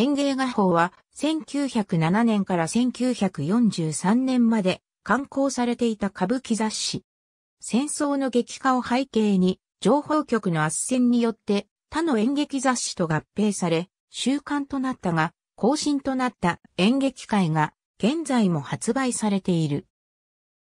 園芸画法は1907年から1943年まで刊行されていた歌舞伎雑誌。戦争の激化を背景に情報局の圧旋によって他の演劇雑誌と合併され習慣となったが更新となった演劇会が現在も発売されている。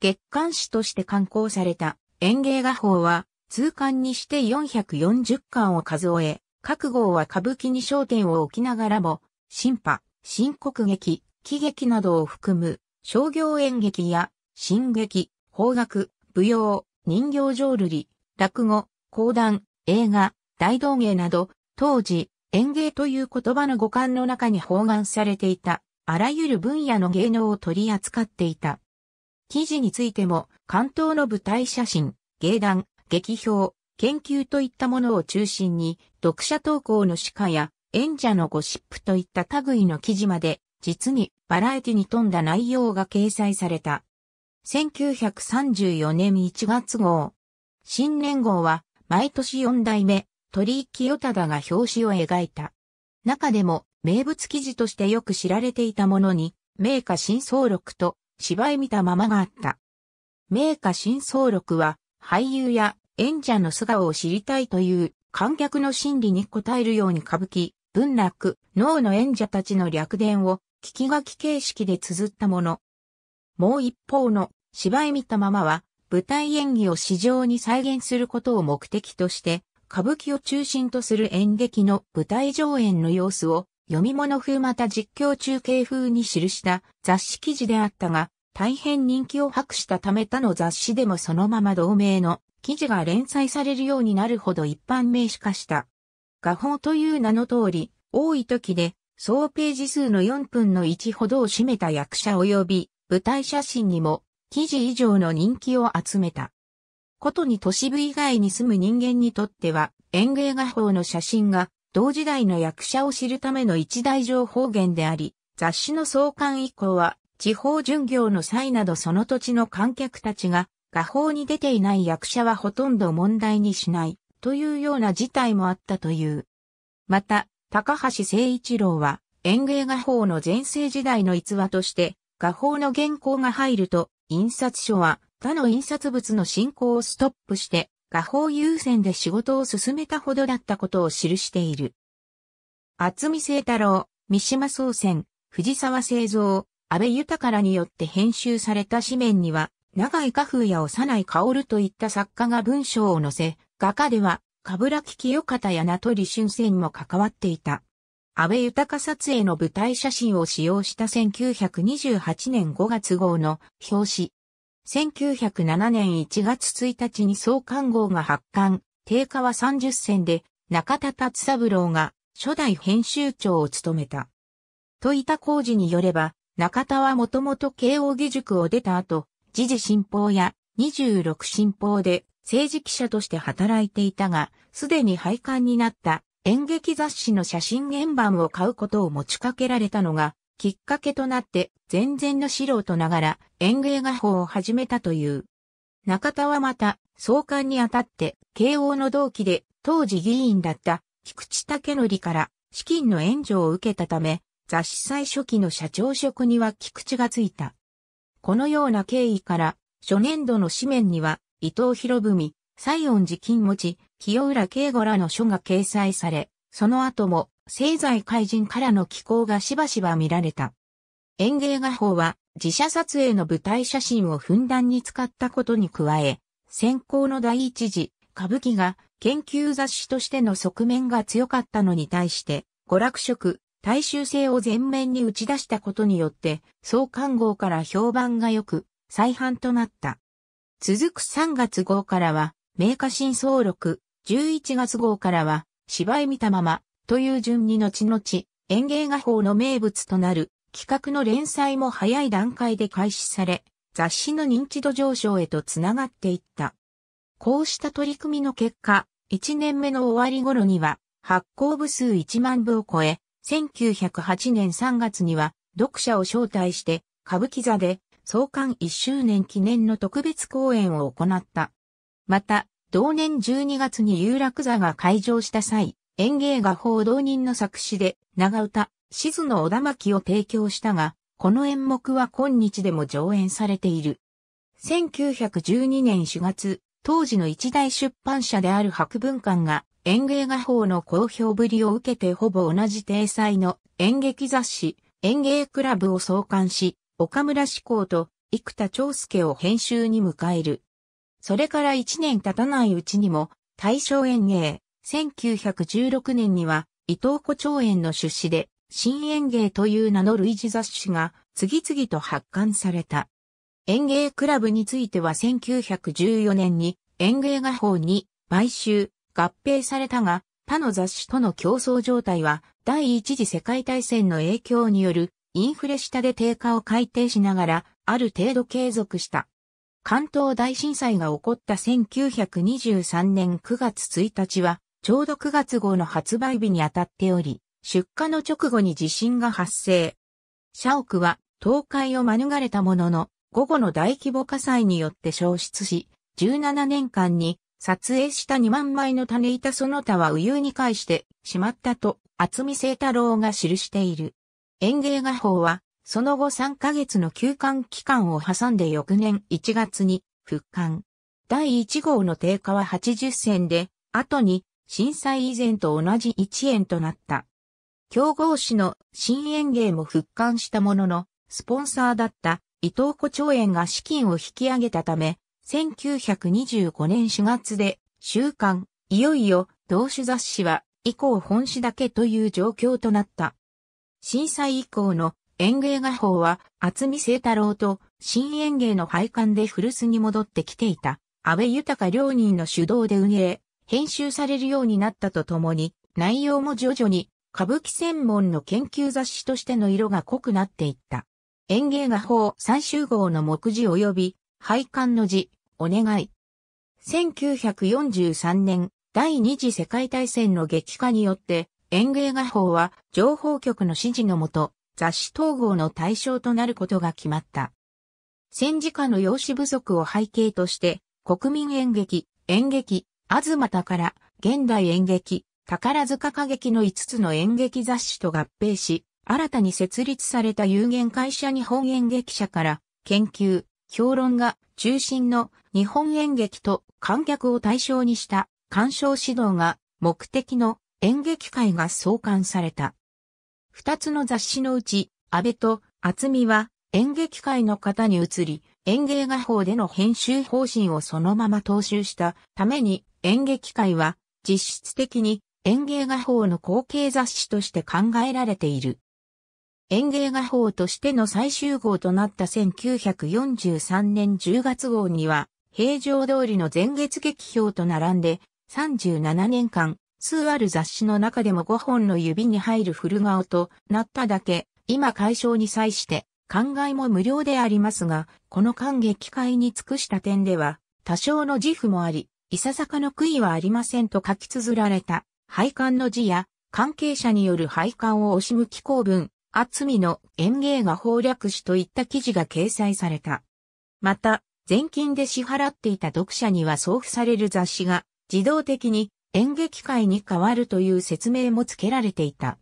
月刊誌として刊行された演芸画法は通刊にして440巻を数え、覚悟は歌舞伎に焦点を置きながらも、新派、新国劇、喜劇などを含む、商業演劇や、新劇、邦楽、舞踊、人形浄瑠璃、落語、講談、映画、大道芸など、当時、演芸という言葉の五感の中に包含されていた、あらゆる分野の芸能を取り扱っていた。記事についても、関東の舞台写真、芸団、劇表、研究といったものを中心に、読者投稿の歯科や演者のゴシップといった類の記事まで、実にバラエティに富んだ内容が掲載された。1934年1月号。新年号は、毎年4代目、鳥居清忠が表紙を描いた。中でも、名物記事としてよく知られていたものに、名家新総録と芝居見たままがあった。名家新総録は、俳優や演者の素顔を知りたいという観客の心理に応えるように歌舞伎、文楽、脳の演者たちの略伝を聞き書き形式で綴ったもの。もう一方の芝居見たままは舞台演技を市場に再現することを目的として歌舞伎を中心とする演劇の舞台上演の様子を読み物風また実況中継風に記した雑誌記事であったが大変人気を博したため他の雑誌でもそのまま同名の記事が連載されるようになるほど一般名詞化した。画法という名の通り、多い時で、総ページ数の4分の1ほどを占めた役者及び舞台写真にも記事以上の人気を集めた。ことに都市部以外に住む人間にとっては園芸画法の写真が同時代の役者を知るための一大情報源であり、雑誌の創刊以降は地方巡業の際などその土地の観客たちが画法に出ていない役者はほとんど問題にしないというような事態もあったという。また、高橋誠一郎は園芸画法の前世時代の逸話として、画法の原稿が入ると、印刷所は他の印刷物の進行をストップして、画法優先で仕事を進めたほどだったことを記している。厚見聖太郎、三島総選、藤沢製造、安倍豊らによって編集された紙面には、長井家風や幼いるといった作家が文章を載せ、画家では、きよかたやとり春生にも関わっていた。安倍豊撮影の舞台写真を使用した1928年5月号の表紙。1907年1月1日に創刊号が発刊、定価は30銭で、中田達三郎が初代編集長を務めた。戸板工事によれば、中田はもともと慶応義塾を出た後、時事新報や26新報で政治記者として働いていたが、すでに廃刊になった演劇雑誌の写真原盤を買うことを持ちかけられたのが、きっかけとなって全然の素人ながら演芸画法を始めたという。中田はまた、創刊にあたって、慶応の同期で当時議員だった菊池武則から資金の援助を受けたため、雑誌最初期の社長職には菊池がついた。このような経緯から、初年度の紙面には、伊藤博文、西恩寺金持、清浦慶吾らの書が掲載され、その後も、政財怪人からの寄稿がしばしば見られた。園芸画法は、自社撮影の舞台写真をふんだんに使ったことに加え、先行の第一次、歌舞伎が研究雑誌としての側面が強かったのに対して、娯楽色、大衆性を前面に打ち出したことによって、創刊号から評判が良く、再販となった。続く3月号からは、名家新総録、11月号からは、芝居見たまま、という順に後々、演芸画法の名物となる、企画の連載も早い段階で開始され、雑誌の認知度上昇へとつながっていった。こうした取り組みの結果、1年目の終わり頃には、発行部数1万部を超え、1908年3月には読者を招待して歌舞伎座で創刊1周年記念の特別公演を行った。また、同年12月に有楽座が開場した際、演芸画報道人の作詞で長唄、静の小田巻を提供したが、この演目は今日でも上演されている。1912年4月、当時の一大出版社である博文館が演芸画法の好評ぶりを受けてほぼ同じ体裁の演劇雑誌演芸クラブを創刊し、岡村志向と生田長介を編集に迎える。それから1年経たないうちにも大正演芸、1916年には伊藤古長園の出資で新演芸という名の類似雑誌が次々と発刊された。園芸クラブについては1914年に園芸画法に買収、合併されたが、他の雑誌との競争状態は第一次世界大戦の影響によるインフレ下で低下を改定しながらある程度継続した。関東大震災が起こった1923年9月1日はちょうど9月号の発売日に当たっており、出荷の直後に地震が発生。社屋は倒壊を免れたものの午後の大規模火災によって消失し、17年間に撮影した2万枚の種板その他は右遊に返してしまったと、厚見聖太郎が記している。園芸画報は、その後3ヶ月の休館期間を挟んで翌年1月に復刊。第1号の定価は80銭で、後に震災以前と同じ1円となった。競合誌の新園芸も復刊したものの、スポンサーだった伊藤湖町園が資金を引き上げたため、1925年4月で、週刊、いよいよ、同種雑誌は、以降本誌だけという状況となった。震災以降の園芸画法は、厚見聖太郎と、新園芸の配管で古巣に戻ってきていた、安倍豊両人の主導で運営、編集されるようになったとともに、内容も徐々に歌舞伎専門の研究雑誌としての色が濃くなっていった。園芸画法最終号の目次及び、配管の字、お願い。1943年、第二次世界大戦の激化によって、園芸画法は情報局の指示のもと、雑誌統合の対象となることが決まった。戦時下の用紙不足を背景として、国民演劇、演劇、あずまたから現代演劇、宝塚歌劇の5つの演劇雑誌と合併し、新たに設立された有限会社日本演劇社から研究、評論が中心の日本演劇と観客を対象にした鑑賞指導が目的の演劇会が創刊された。二つの雑誌のうち、安倍と厚美は演劇会の方に移り、演芸画法での編集方針をそのまま踏襲したために演劇会は実質的に演芸画法の後継雑誌として考えられている。園芸画法としての最終号となった1943年10月号には、平常通りの前月劇表と並んで、37年間、数ある雑誌の中でも5本の指に入る古顔となっただけ、今解消に際して、考えも無料でありますが、この感激会に尽くした点では、多少の自負もあり、いささかの悔いはありませんと書き綴られた、配管の字や、関係者による配管を惜しむき公文、厚みの園芸が法略しといった記事が掲載された。また、全金で支払っていた読者には送付される雑誌が自動的に演劇界に変わるという説明も付けられていた。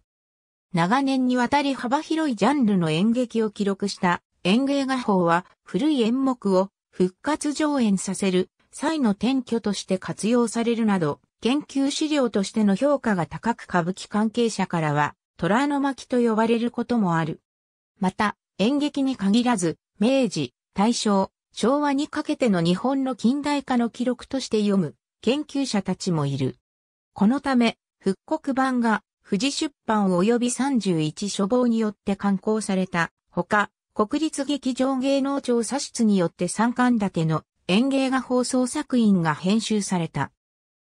長年にわたり幅広いジャンルの演劇を記録した演芸画法は古い演目を復活上演させる際の転居として活用されるなど研究資料としての評価が高く歌舞伎関係者からは虎の巻と呼ばれることもある。また、演劇に限らず、明治、大正、昭和にかけての日本の近代化の記録として読む研究者たちもいる。このため、復刻版が富士出版及び31書房によって刊行されたほか、国立劇場芸能調査室によって三冠立ての演芸画放送作品が編集された。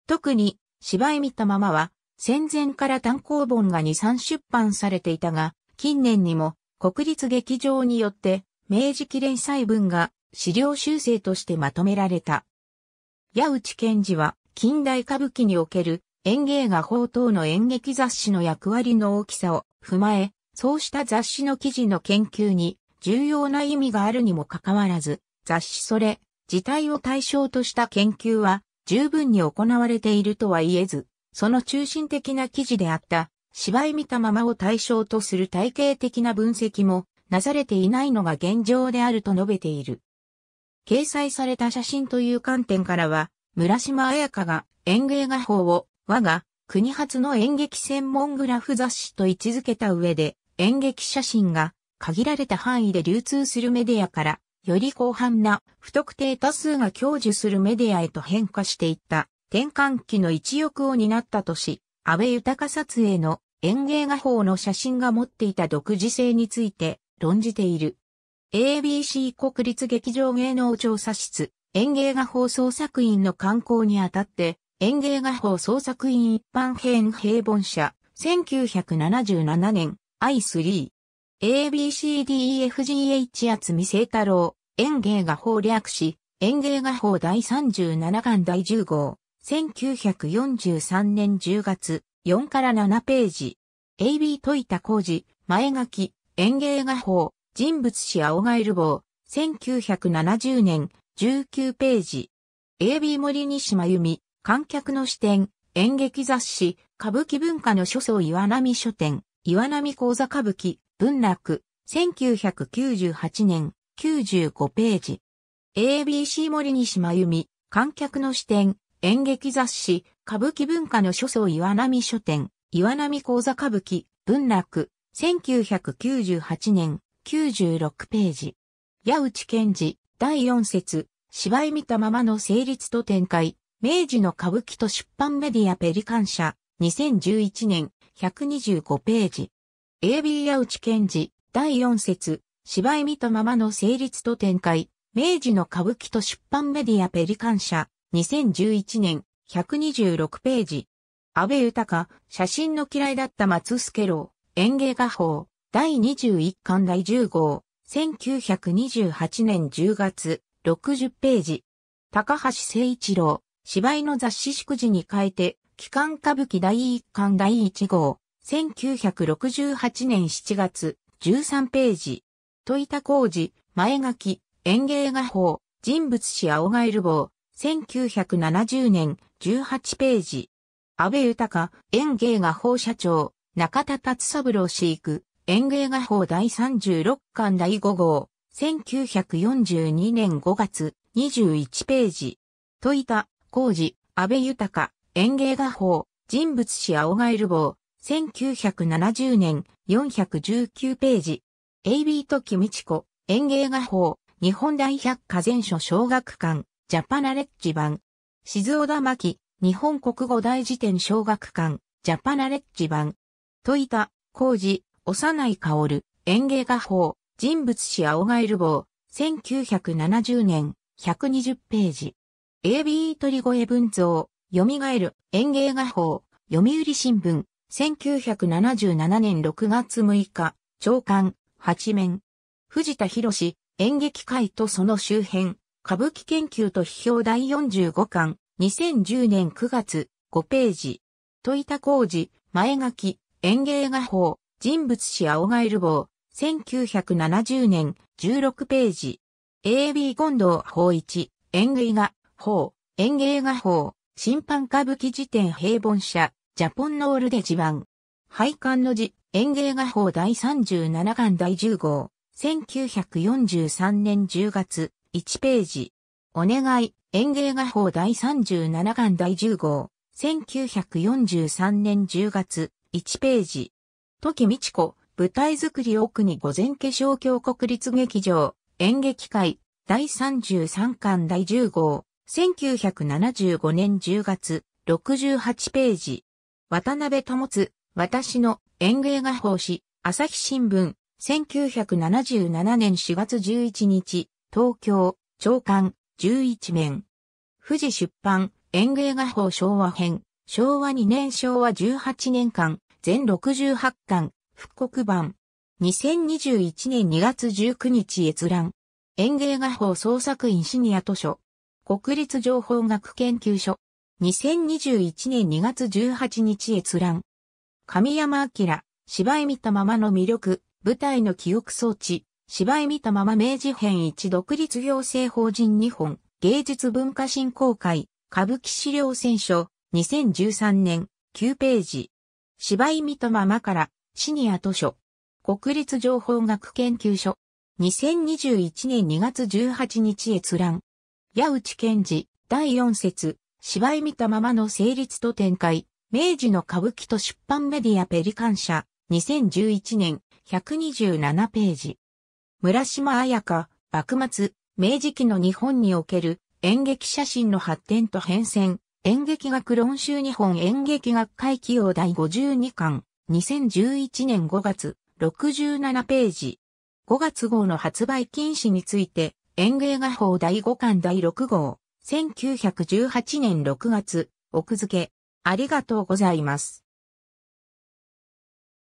特に芝居見たままは戦前から単行本が2、3出版されていたが、近年にも国立劇場によって明治期連載文が資料修正としてまとめられた。矢内健二は近代歌舞伎における演芸画法等の演劇雑誌の役割の大きさを踏まえ、そうした雑誌の記事の研究に重要な意味があるにもかかわらず、雑誌それ自体を対象とした研究は十分に行われているとは言えず、その中心的な記事であった芝居見たままを対象とする体系的な分析もなされていないのが現状であると述べている。掲載された写真という観点からは、村島彩香が演芸画法を我が国発の演劇専門グラフ雑誌と位置づけた上で演劇写真が限られた範囲で流通するメディアからより広範な不特定多数が享受するメディアへと変化していった転換期の一翼を担ったとし、安倍豊撮影の演芸画法の写真が持っていた独自性について論じている。ABC 国立劇場芸能調査室演芸画法創作員の刊行にあたって演芸画法創作員一般編平凡社1977年 I3 ABCDEFGH 厚み聖太郎演芸画法略し演芸画法第37巻第10号1943年10月、4から7ページ。AB といた工事、前書き、園芸画法、人物誌青ガエル棒、1970年、19ページ。AB 森西真由美、観客の視点、演劇雑誌、歌舞伎文化の書層岩波書店、岩波講座歌舞伎、文楽、1998年、95ページ。ABC 森西真由美、観客の視点、演劇雑誌、歌舞伎文化の書層岩波書店、岩波講座歌舞伎、文楽、1998年、96ページ。矢内健治、第4節、芝居見たままの成立と展開、明治の歌舞伎と出版メディアペリカン社、2011年、125ページ。AB 矢内健治、第4節、芝居見たままの成立と展開、明治の歌舞伎と出版メディアペリカン社、2011年、126ページ。安倍豊、写真の嫌いだった松助郎、演芸画法、第21巻第10号、1928年10月、60ページ。高橋誠一郎、芝居の雑誌祝辞に変えて、期間歌舞伎第1巻第1号、1968年7月、13ページ。戸板工事、前書き、演芸画法、人物誌青ガエル棒、1970年、18ページ。安倍豊、園芸画法社長、中田達三郎飼育、園芸画法第36巻第5号、1942年5月、21ページ。といた、工事、安倍豊、園芸画法、人物誌青ガエル棒、1970年、419ページ。AB 時道子、園芸画法、日本大百科全書小学館、ジャパナレッジ版。静尾田巻、日本国語大辞典小学館、ジャパナレッジ版。戸板、工事、幼い薫、園芸画法、人物誌青ガエル棒、1970年、120ページ。AB 鳥越文像、蘇る、園芸画法、読売新聞、1977年6月6日、長官、八面。藤田博士、演劇界とその周辺、歌舞伎研究と批評第45巻、2010年9月、5ページ。戸板工事、前書き、演芸画法、人物史青ガエル棒、1970年、16ページ。AB 権藤法一、演芸画法、演芸画法、審判歌舞伎辞典平凡社、ジャポンノールでジ版。配管の字、演芸画法第37巻第10号、1943年10月、1ページ。お願い、園芸画報第37巻第10号。1943年10月、1ページ。時道子、舞台作り奥に午前化粧協国立劇場、演劇会、第33巻第10号、1975年10月、68ページ。渡辺智つ、私の演芸画報誌、朝日新聞、1977年4月11日、東京、長官、11面。富士出版、演芸画法昭和編、昭和2年昭和18年間、全68巻、復刻版。2021年2月19日閲覧。演芸画法創作院シニア図書。国立情報学研究所。2021年2月18日閲覧。神山明、芝居見たままの魅力、舞台の記憶装置、芝居見たまま明治編1独立行政法人日本芸術文化振興会歌舞伎資料選書2013年9ページ芝居見たままからシニア図書国立情報学研究所2021年2月18日閲覧矢内健治第4節芝居見たままの成立と展開明治の歌舞伎と出版メディアペリカン社2011年127ページ村島彩香、幕末、明治期の日本における演劇写真の発展と変遷、演劇学論集日本演劇学会起用第52巻、2011年5月、67ページ。5月号の発売禁止について、演芸画法第5巻第6号、1918年6月、奥付け。ありがとうございます。